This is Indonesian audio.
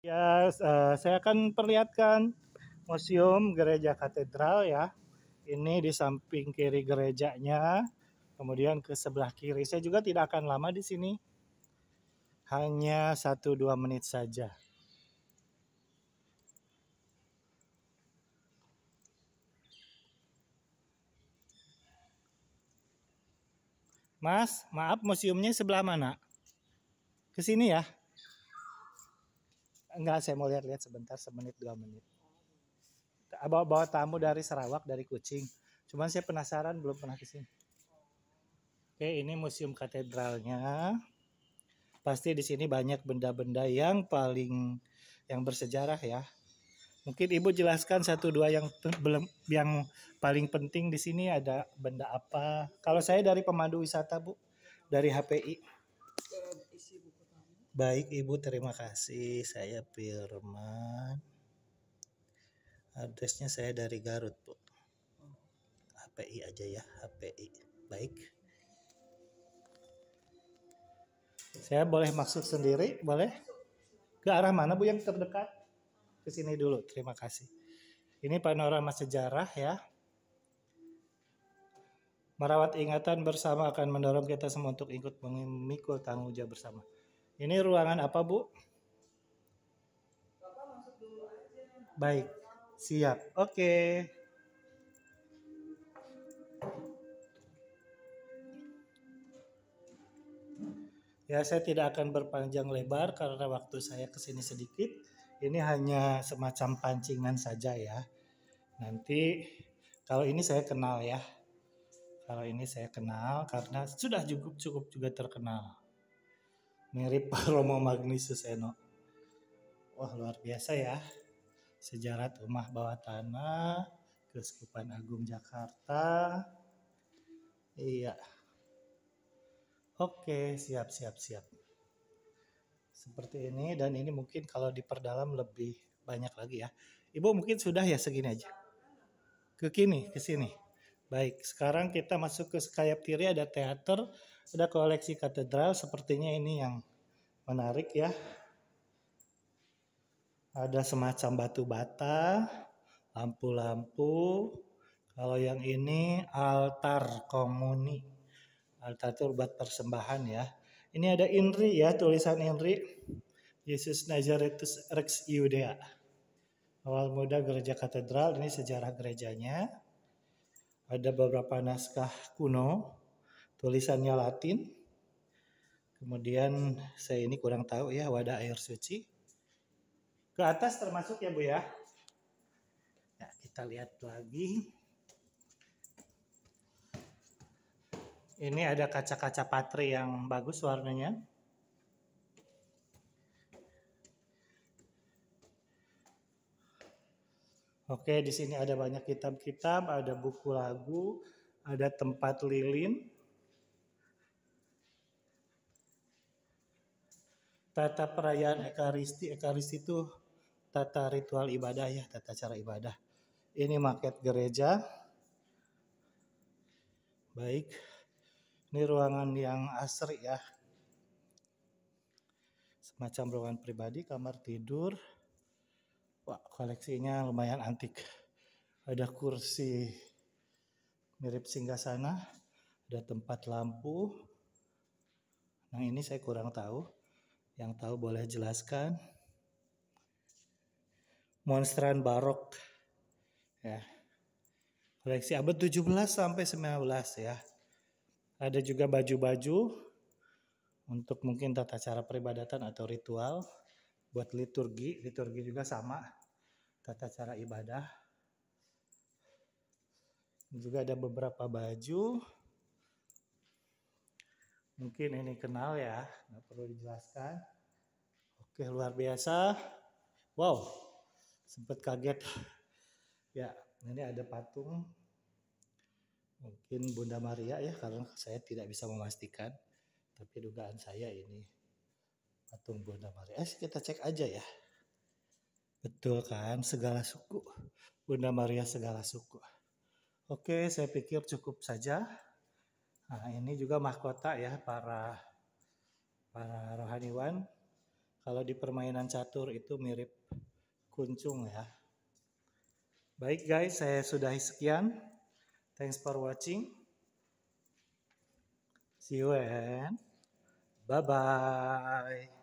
Ya, saya akan perlihatkan Museum Gereja Katedral ya. Ini di samping kiri gerejanya, kemudian ke sebelah kiri. Saya juga tidak akan lama di sini. Hanya 1-2 menit saja. Mas, maaf museumnya sebelah mana? Ke sini ya? enggak saya mau lihat-lihat sebentar semenit dua menit bawa, bawa tamu dari Sarawak dari Kucing cuman saya penasaran belum pernah ke sini oke ini museum katedralnya pasti di sini banyak benda-benda yang paling yang bersejarah ya mungkin ibu jelaskan satu dua yang belum yang paling penting di sini ada benda apa kalau saya dari pemandu wisata bu dari HPI Baik Ibu, terima kasih. Saya Firman. Addressnya saya dari Garut, Bu. HPI aja ya, HPI. Baik. Saya boleh masuk sendiri, boleh? Ke arah mana Bu yang terdekat? Ke sini dulu, terima kasih. Ini panorama sejarah ya. Merawat ingatan bersama akan mendorong kita semua untuk ikut memikul tanggung jawab bersama. Ini ruangan apa, Bu? Baik, siap. Oke. Okay. Ya, saya tidak akan berpanjang lebar karena waktu saya kesini sedikit. Ini hanya semacam pancingan saja ya. Nanti kalau ini saya kenal ya. Kalau ini saya kenal karena sudah cukup cukup juga terkenal mirip Romo Magnus Suseno. Wah luar biasa ya. Sejarah rumah bawah tanah, Keuskupan Agung Jakarta. Iya. Oke, siap siap siap. Seperti ini dan ini mungkin kalau diperdalam lebih banyak lagi ya. Ibu mungkin sudah ya segini aja. Ke kini, ke sini. Baik, sekarang kita masuk ke sayap kiri ada teater ada koleksi katedral sepertinya ini yang menarik ya. Ada semacam batu bata, lampu-lampu. Kalau yang ini altar komuni. Altar itu buat persembahan ya. Ini ada INRI ya, tulisan INRI. Yesus Nazaretus Rex Iudea. Awal muda gereja katedral, ini sejarah gerejanya. Ada beberapa naskah kuno tulisannya Latin. Kemudian saya ini kurang tahu ya wadah air suci. Ke atas termasuk ya Bu ya. ya kita lihat lagi. Ini ada kaca-kaca patri yang bagus warnanya. Oke, di sini ada banyak kitab-kitab, ada buku lagu, ada tempat lilin, tata perayaan Ekaristi. Ekaristi itu tata ritual ibadah ya, tata cara ibadah. Ini market gereja. Baik. Ini ruangan yang asri ya. Semacam ruangan pribadi, kamar tidur. Wah, koleksinya lumayan antik. Ada kursi mirip singgasana, ada tempat lampu. Nah, ini saya kurang tahu yang tahu boleh jelaskan. Monstran barok ya. Koleksi abad 17 sampai 19 ya. Ada juga baju-baju untuk mungkin tata cara peribadatan atau ritual buat liturgi, liturgi juga sama tata cara ibadah. Juga ada beberapa baju mungkin ini kenal ya, nggak perlu dijelaskan. Oke, luar biasa. Wow, sempat kaget. ya, ini ada patung. Mungkin Bunda Maria ya, karena saya tidak bisa memastikan. Tapi dugaan saya ini patung Bunda Maria. Eh, kita cek aja ya. Betul kan, segala suku. Bunda Maria segala suku. Oke, saya pikir cukup saja. Nah, ini juga mahkota ya para para rohaniwan. Kalau di permainan catur itu mirip kuncung ya. Baik guys, saya sudahi sekian. Thanks for watching. See you and bye-bye.